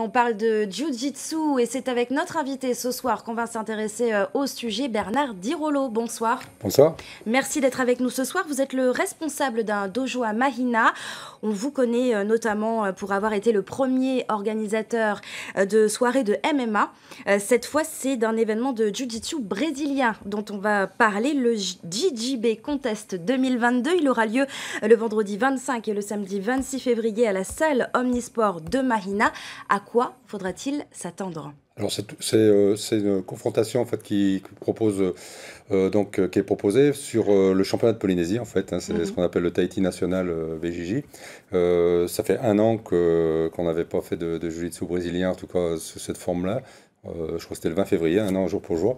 On parle de Jiu-Jitsu et c'est avec notre invité ce soir qu'on va s'intéresser euh, au sujet, Bernard Dirolo. Bonsoir. Bonsoir. Merci d'être avec nous ce soir. Vous êtes le responsable d'un dojo à Mahina. On vous connaît euh, notamment euh, pour avoir été le premier organisateur de soirée de MMA. Cette fois, c'est d'un événement de Jiu-Jitsu brésilien dont on va parler, le djb Contest 2022. Il aura lieu le vendredi 25 et le samedi 26 février à la salle Omnisport de Mahina à quoi faudra-t-il s'attendre alors euh, c'est une confrontation en fait qui propose euh, donc euh, qui est proposée sur le championnat de Polynésie en fait. Hein, c'est mhm. ce qu'on appelle le Tahiti National VJJ. ça fait un an que qu'on n'avait pas fait de, de jiu-jitsu brésilien en tout cas sous cette forme là. Euh, je crois que c'était le 20 février, un an jour pour jour,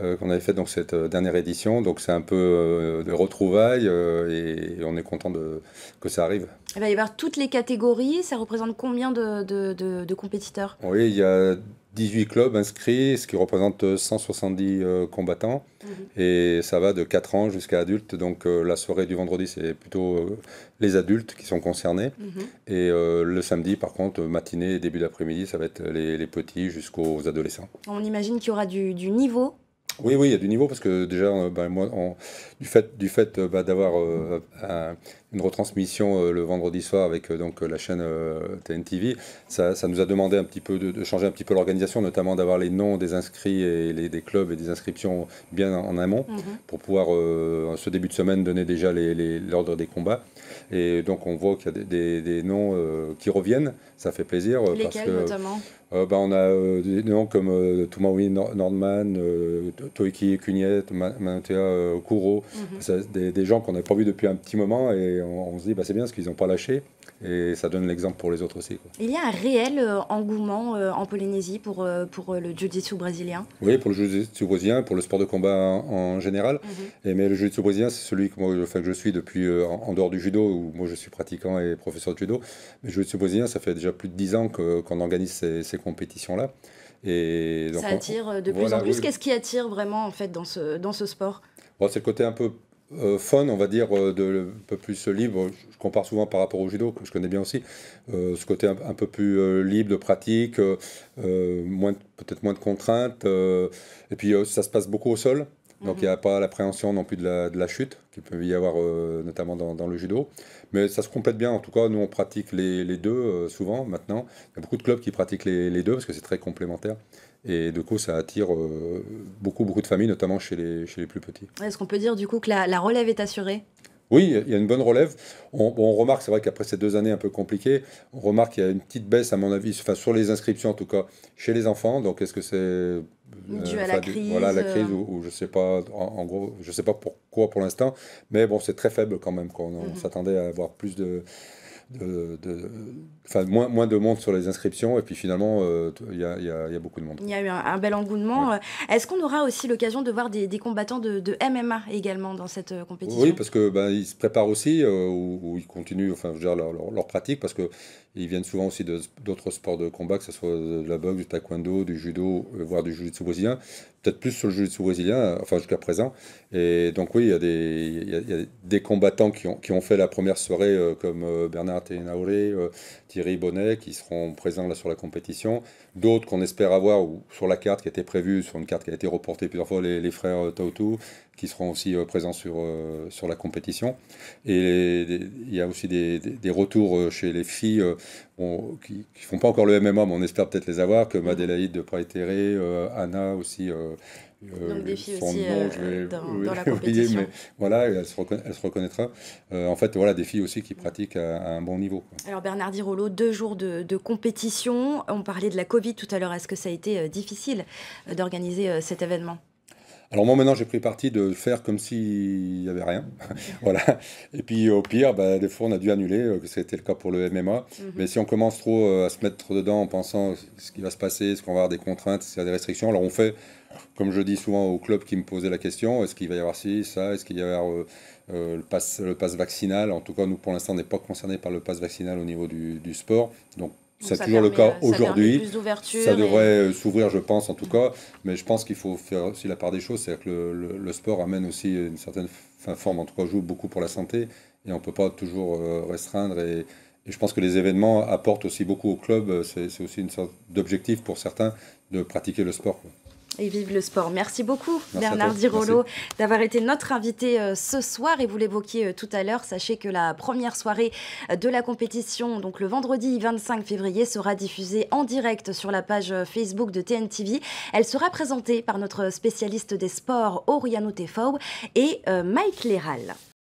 euh, qu'on avait fait donc cette euh, dernière édition. Donc c'est un peu de retrouvailles et, on est content que ça arrive. il va y avoir toutes les catégories, ça représente combien de, de compétiteurs Oui, il y a 18 clubs inscrits, ce qui représente 170 euh, euh, combattants. Mhm. Et ça va de 4 ans jusqu'à adultes. Donc euh, la soirée du vendredi, c'est plutôt les adultes qui sont concernés. Mhm. Et le samedi, par contre, matinée début d'après-midi, ça va être les, petits jusqu'aux adolescents. On imagine qu'il y aura du, niveau oui, oui, il y a du niveau parce que déjà, ben, du fait, du fait ben, d'avoir une retransmission euh, le vendredi soir avec euh, donc euh, la chaîne TNTV. Ça, nous a demandé un petit peu de, changer un petit peu l'organisation, notamment d'avoir les noms des inscrits et des clubs et des inscriptions bien en, amont mhm. pour pouvoir ce début de semaine donner déjà l'ordre des combats. Et donc on voit qu'il y a des, noms qui reviennent. Ça fait plaisir. Lesquels parce que, notamment bah, on a des noms comme Toumaoui Nordman, Toiki Cuniette, Manotea Kuro, mhm. des, gens qu'on a pas vus depuis un petit moment et on, se dit, bah, c'est bien ce qu'ils n'ont pas lâché. Et ça donne l'exemple pour les autres aussi. Il y a un réel euh, engouement euh, en Polynésie pour, euh, pour le jiu-jitsu brésilien Oui, pour le jiu-jitsu brésilien, pour le sport de combat en, général. Mhm. et, mais le jiu-jitsu brésilien, c'est celui que, moi, que je suis depuis, en, dehors du judo, où moi je suis pratiquant et professeur de judo. Mais le jiu-jitsu brésilien, ça fait déjà plus de 10 ans qu'on organise ces, compétitions-là. Et ça attire de plus en plus. Qu'est-ce qui attire vraiment en fait dans ce, dans ce sport C'est le côté un peu euh, fun, on va dire, euh, de, un peu plus libre. Je compare souvent par rapport au judo, que je connais bien aussi. Euh, ce côté un, peu plus libre de pratique, moins, peut-être moins de contraintes. et puis, ça se passe beaucoup au sol. Donc, il n'y a mhm. pas l'appréhension non plus de la, chute, qu'il peut y avoir notamment dans, le judo. Mais ça se complète bien. En tout cas, nous, on pratique les, deux souvent maintenant. Il y a beaucoup de clubs qui pratiquent les deux parce que c'est très complémentaire. Et du coup, ça attire euh, beaucoup, beaucoup de familles, notamment chez les, chez les plus petits. Est-ce qu'on peut dire du coup que la, relève est assurée oui, il y a une bonne relève. On, remarque, c'est vrai qu'après ces deux années un peu compliquées, on remarque qu'il y a une petite baisse, à mon avis, enfin, sur les inscriptions en tout cas, chez les enfants. Donc, est-ce que c'est euh, la crise Voilà, la euh. crise, ou, je sais pas, en, gros, je sais pas pourquoi pour l'instant, mais bon, c'est très faible quand même. on mhm. s'attendait à avoir plus de euh, de, moins, moins de monde sur les inscriptions, et puis finalement, euh, il y, a, y, a beaucoup de monde. Il y a eu un, bel engouement. Euh, est-ce qu'on aura aussi l'occasion de voir des, combattants de, MMA également dans cette compétition Oui, parce qu'ils ben, bah, se préparent aussi, ou, ils continuent enfin, leur, pratique, parce qu'ils viennent souvent aussi d'autres sports de combat, que ce soit de la boxe, du taekwondo, du judo, voire du jiu-jitsu brésilien, peut-être plus sur le jiu-jitsu brésilien, enfin jusqu'à présent. Et donc oui, il y, a, y a des combattants qui ont, qui ont fait la première soirée, comme Bernard euh, Thierry Bonnet, qui seront présents là sur la compétition. D'autres qu'on espère avoir sur la carte qui été prévue, sur une carte qui a été reportée plusieurs fois, les, les frères euh, Tautou, qui seront aussi euh, présents sur, euh, sur la compétition. Et il y a aussi des, des, retours euh, chez les filles qui ne font pas encore le MMA, mais on espère peut-être les avoir, que Madélaïde mm. de Praeteré, Anna aussi. Euh, des filles aussi, dans, la compétition. mais voilà, elle se, reconnaîtra. en fait, voilà, des filles aussi qui mm. pratiquent à, un bon niveau. Alors, Bernard Rollo, deux jours de, de, compétition. On parlait de la Covid tout à l'heure. Est-ce que ça a été difficile d'organiser cet événement alors moi maintenant j'ai pris parti de faire comme s'il n'y avait rien. voilà. Et puis au pire, bah, des fois on a dû annuler, euh, que c'était le cas pour le MMA. Mhm. Mais si on commence trop euh, à se mettre dedans en pensant ce qui va se passer, est-ce qu'on va avoir des contraintes, qu'il y a des restrictions, alors on fait, comme je dis souvent aux clubs qui me posaient la question, est-ce qu'il va y avoir ci, ça, est-ce qu'il va y avoir euh, le, passe vaccinal En tout cas nous pour l'instant on n'est pas concerné par le pass vaccinal au niveau du, du sport. Donc c'est toujours le cas euh, aujourd'hui. Ça devrait euh, s'ouvrir, je pense, en tout cas. Mais je pense qu'il faut faire aussi la part des choses. C'est-à-dire que le, sport amène aussi une certaine fin, forme, en tout cas, joue beaucoup pour la santé. Et on ne peut pas toujours euh, restreindre. Et, je pense que les événements apportent aussi beaucoup au club. C'est aussi une sorte d'objectif pour certains de pratiquer le sport. Et vive le sport. Merci beaucoup Bernard Dirolo d'avoir été notre invité euh, ce soir et vous l'évoquiez euh, tout à l'heure. Sachez que la première soirée euh, de la compétition, donc le vendredi 25 février, sera diffusée en direct sur la page Facebook de TNTV. Elle sera présentée par notre spécialiste des sports Oriano Tefau et Mike Léral.